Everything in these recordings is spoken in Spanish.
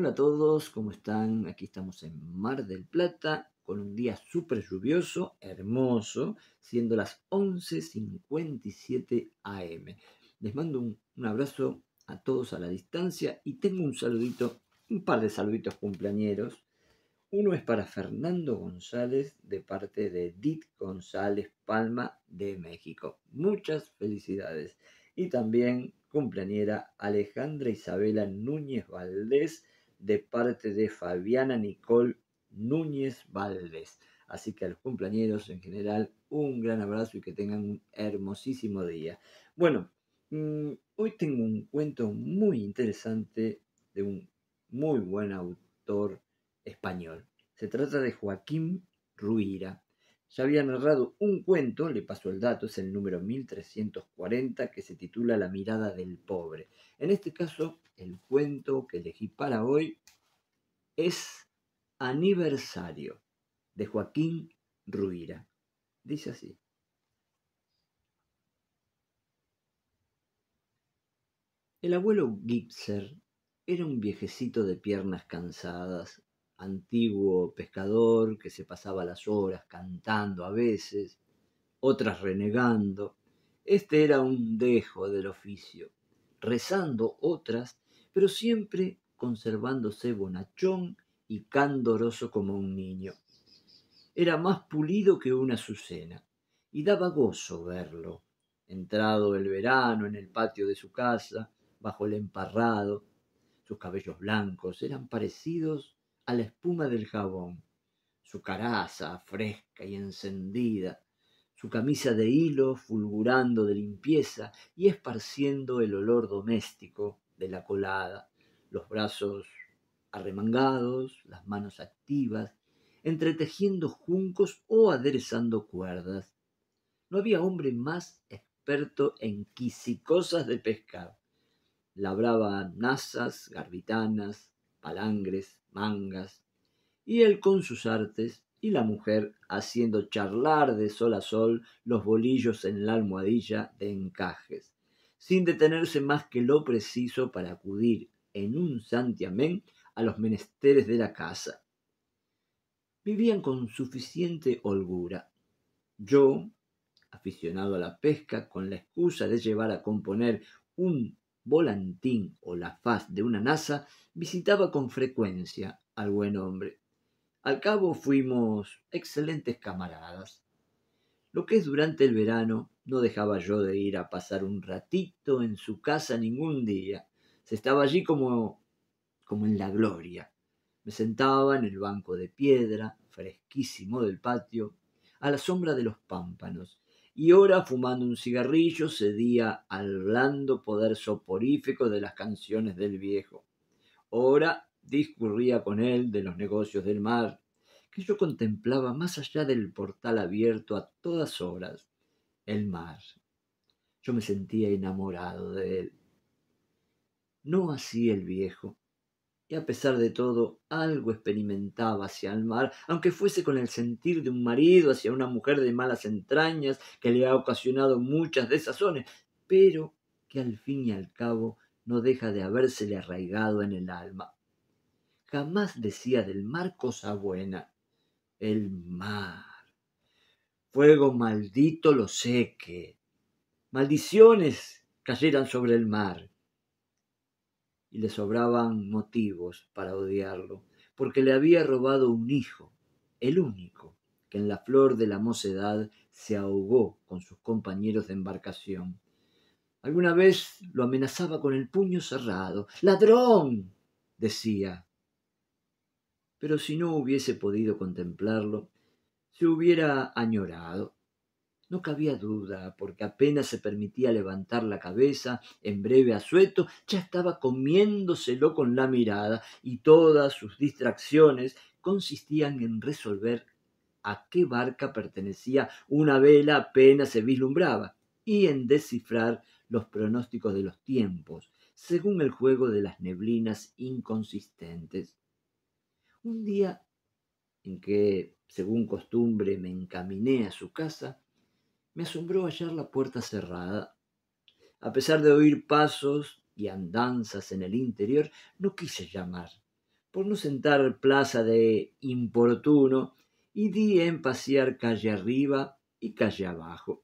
Hola a todos, ¿cómo están? Aquí estamos en Mar del Plata con un día súper lluvioso, hermoso, siendo las 11.57 am. Les mando un, abrazo a todos a la distancia y tengo un saludito, un par de saluditos cumpleañeros. Uno es para Fernando González de parte de Edith González Palma de México. Muchas felicidades. Y también cumpleañera Alejandra Isabela Núñez Valdés de parte de Fabiana Nicole Núñez Valdés. Así que a los compañeros en general, un gran abrazo y que tengan un hermosísimo día. Bueno, mm, hoy tengo un cuento muy interesante de un muy buen autor español. Se trata de Joaquín Ruira ya había narrado un cuento, le paso el dato, es el número 1340, que se titula La mirada del pobre. En este caso, el cuento que elegí para hoy es Aniversario, de Joaquín Ruira. Dice así. El abuelo Gipser era un viejecito de piernas cansadas, antiguo pescador que se pasaba las horas cantando a veces, otras renegando. Este era un dejo del oficio, rezando otras, pero siempre conservándose bonachón y candoroso como un niño. Era más pulido que una azucena, y daba gozo verlo, entrado el verano en el patio de su casa, bajo el emparrado, sus cabellos blancos eran parecidos a la espuma del jabón, su caraza fresca y encendida, su camisa de hilo fulgurando de limpieza y esparciendo el olor doméstico de la colada, los brazos arremangados, las manos activas, entretejiendo juncos o aderezando cuerdas. No había hombre más experto en quisicosas de pescar. Labraba nazas, garbitanas, palangres, mangas, y él con sus artes y la mujer haciendo charlar de sol a sol los bolillos en la almohadilla de encajes, sin detenerse más que lo preciso para acudir en un santiamén a los menesteres de la casa. Vivían con suficiente holgura. Yo, aficionado a la pesca, con la excusa de llevar a componer un volantín o la faz de una NASA, visitaba con frecuencia al buen hombre. Al cabo fuimos excelentes camaradas. Lo que es durante el verano, no dejaba yo de ir a pasar un ratito en su casa ningún día. Se estaba allí como como en la gloria. Me sentaba en el banco de piedra, fresquísimo del patio, a la sombra de los pámpanos, y ora fumando un cigarrillo cedía al blando poder soporífico de las canciones del viejo. Ora discurría con él de los negocios del mar, que yo contemplaba más allá del portal abierto a todas horas, el mar. Yo me sentía enamorado de él. No así el viejo, y a pesar de todo algo experimentaba hacia el mar, aunque fuese con el sentir de un marido hacia una mujer de malas entrañas que le ha ocasionado muchas desazones, pero que al fin y al cabo no deja de habérsele arraigado en el alma. Jamás decía del mar cosa buena. El mar. Fuego maldito lo seque. Maldiciones cayeran sobre el mar y le sobraban motivos para odiarlo, porque le había robado un hijo, el único, que en la flor de la mocedad se ahogó con sus compañeros de embarcación. Alguna vez lo amenazaba con el puño cerrado. ¡Ladrón! decía. Pero si no hubiese podido contemplarlo, se hubiera añorado no cabía duda, porque apenas se permitía levantar la cabeza, en breve asueto, ya estaba comiéndoselo con la mirada, y todas sus distracciones consistían en resolver a qué barca pertenecía una vela apenas se vislumbraba, y en descifrar los pronósticos de los tiempos, según el juego de las neblinas inconsistentes. Un día en que, según costumbre, me encaminé a su casa, me asombró hallar la puerta cerrada. A pesar de oír pasos y andanzas en el interior, no quise llamar, por no sentar plaza de importuno, y di en pasear calle arriba y calle abajo.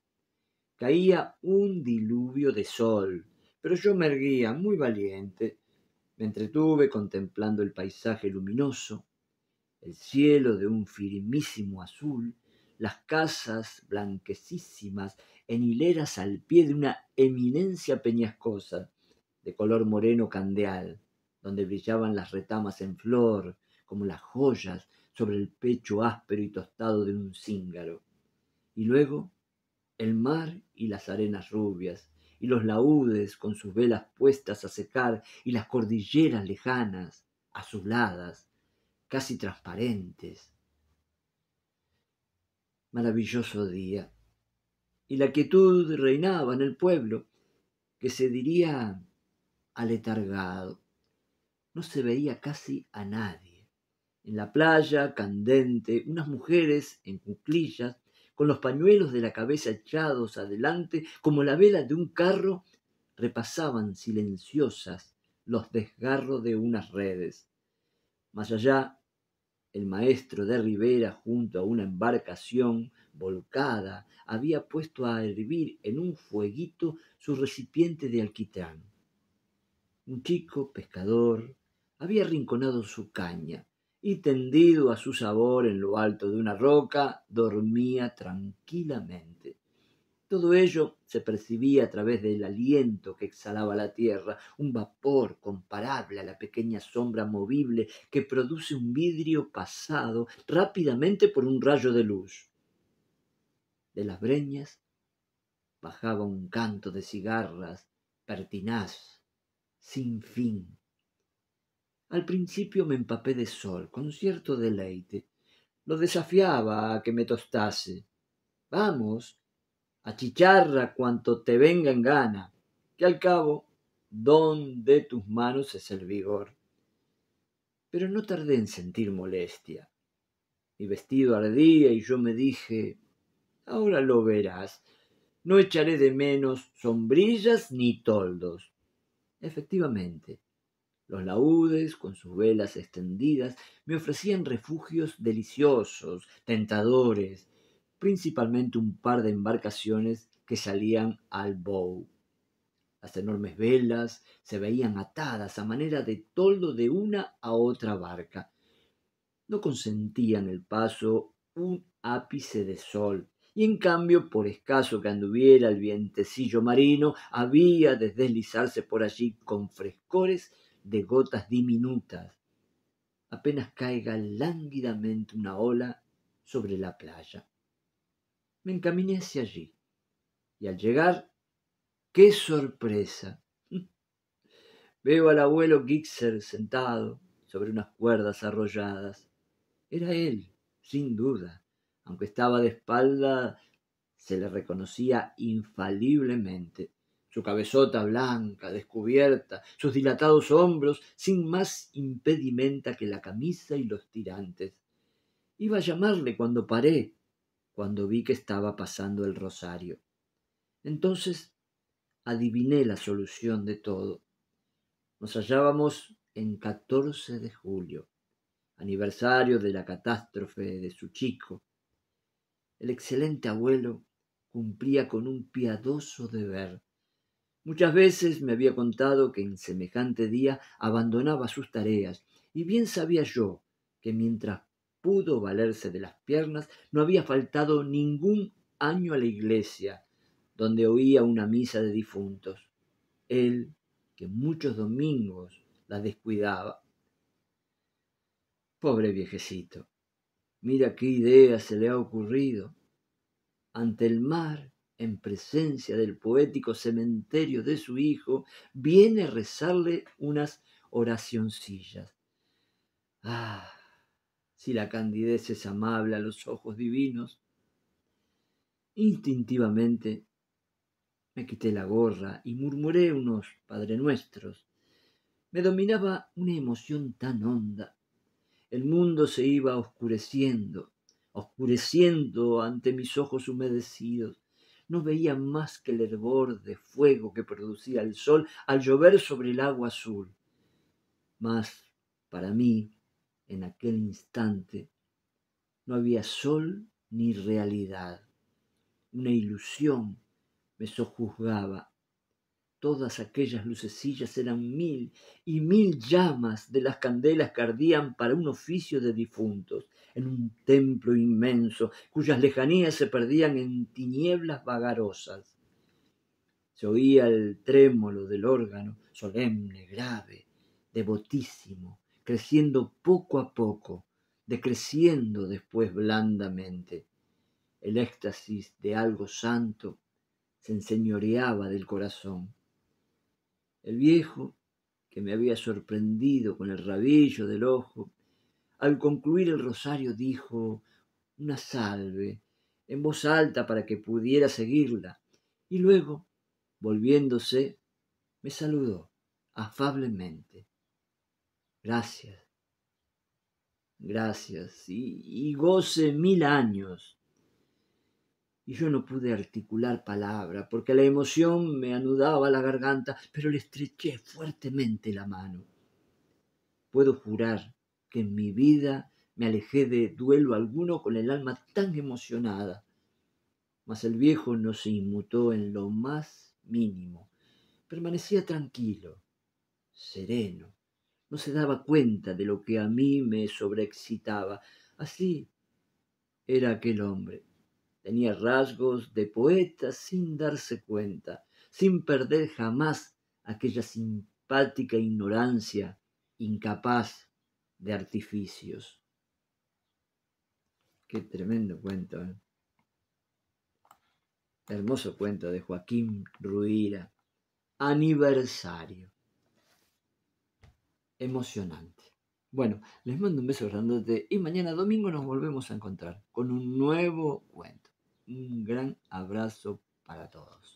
Caía un diluvio de sol, pero yo me erguía muy valiente. Me entretuve contemplando el paisaje luminoso, el cielo de un firmísimo azul, las casas blanquecísimas en hileras al pie de una eminencia peñascosa, de color moreno candeal, donde brillaban las retamas en flor, como las joyas sobre el pecho áspero y tostado de un cíngaro. Y luego el mar y las arenas rubias, y los laúdes con sus velas puestas a secar, y las cordilleras lejanas, azuladas, casi transparentes, maravilloso día. Y la quietud reinaba en el pueblo, que se diría aletargado. No se veía casi a nadie. En la playa, candente, unas mujeres en cuclillas, con los pañuelos de la cabeza echados adelante, como la vela de un carro, repasaban silenciosas los desgarros de unas redes. Más allá, el maestro de Rivera, junto a una embarcación volcada, había puesto a hervir en un fueguito su recipiente de alquitrán. Un chico pescador había rinconado su caña y tendido a su sabor en lo alto de una roca, dormía tranquilamente. Todo ello se percibía a través del aliento que exhalaba la tierra, un vapor comparable a la pequeña sombra movible que produce un vidrio pasado rápidamente por un rayo de luz. De las breñas bajaba un canto de cigarras pertinaz, sin fin. Al principio me empapé de sol, con cierto deleite. Lo desafiaba a que me tostase. Vamos, achicharra cuanto te venga en gana, que al cabo, don de tus manos es el vigor. Pero no tardé en sentir molestia. Mi vestido ardía y yo me dije, ahora lo verás, no echaré de menos sombrillas ni toldos. Efectivamente, los laúdes, con sus velas extendidas, me ofrecían refugios deliciosos, tentadores, principalmente un par de embarcaciones que salían al bow. Las enormes velas se veían atadas a manera de toldo de una a otra barca. No consentían el paso un ápice de sol, y en cambio, por escaso que anduviera el vientecillo marino, había de deslizarse por allí con frescores de gotas diminutas. Apenas caiga lánguidamente una ola sobre la playa me encaminé hacia allí. Y al llegar, ¡qué sorpresa! Veo al abuelo Gixer sentado sobre unas cuerdas arrolladas. Era él, sin duda. Aunque estaba de espalda, se le reconocía infaliblemente. Su cabezota blanca, descubierta, sus dilatados hombros, sin más impedimenta que la camisa y los tirantes. Iba a llamarle cuando paré cuando vi que estaba pasando el rosario. Entonces adiviné la solución de todo. Nos hallábamos en 14 de julio, aniversario de la catástrofe de su chico. El excelente abuelo cumplía con un piadoso deber. Muchas veces me había contado que en semejante día abandonaba sus tareas, y bien sabía yo que mientras pudo valerse de las piernas, no había faltado ningún año a la iglesia, donde oía una misa de difuntos. Él, que muchos domingos la descuidaba. Pobre viejecito, mira qué idea se le ha ocurrido. Ante el mar, en presencia del poético cementerio de su hijo, viene a rezarle unas oracioncillas. Ah, si la candidez es amable a los ojos divinos. Instintivamente me quité la gorra y murmuré unos Padre Nuestros. Me dominaba una emoción tan honda. El mundo se iba oscureciendo, oscureciendo ante mis ojos humedecidos. No veía más que el hervor de fuego que producía el sol al llover sobre el agua azul. Mas, para mí, en aquel instante no había sol ni realidad. Una ilusión me sojuzgaba. Todas aquellas lucecillas eran mil y mil llamas de las candelas que ardían para un oficio de difuntos, en un templo inmenso, cuyas lejanías se perdían en tinieblas vagarosas. Se oía el trémolo del órgano, solemne, grave, devotísimo, creciendo poco a poco, decreciendo después blandamente. El éxtasis de algo santo se enseñoreaba del corazón. El viejo, que me había sorprendido con el rabillo del ojo, al concluir el rosario dijo una salve en voz alta para que pudiera seguirla, y luego, volviéndose, me saludó afablemente. Gracias. Gracias. Y, goce mil años. Y yo no pude articular palabra, porque la emoción me anudaba la garganta, pero le estreché fuertemente la mano. Puedo jurar que en mi vida me alejé de duelo alguno con el alma tan emocionada. Mas el viejo no se inmutó en lo más mínimo. Permanecía tranquilo, sereno, no se daba cuenta de lo que a mí me sobreexcitaba. Así era aquel hombre. Tenía rasgos de poeta sin darse cuenta, sin perder jamás aquella simpática ignorancia, incapaz de artificios. Qué tremendo cuento. ¿eh? Hermoso cuento de Joaquín Ruira. Aniversario emocionante. Bueno, les mando un beso grandote y mañana domingo nos volvemos a encontrar con un nuevo cuento. Un gran abrazo para todos.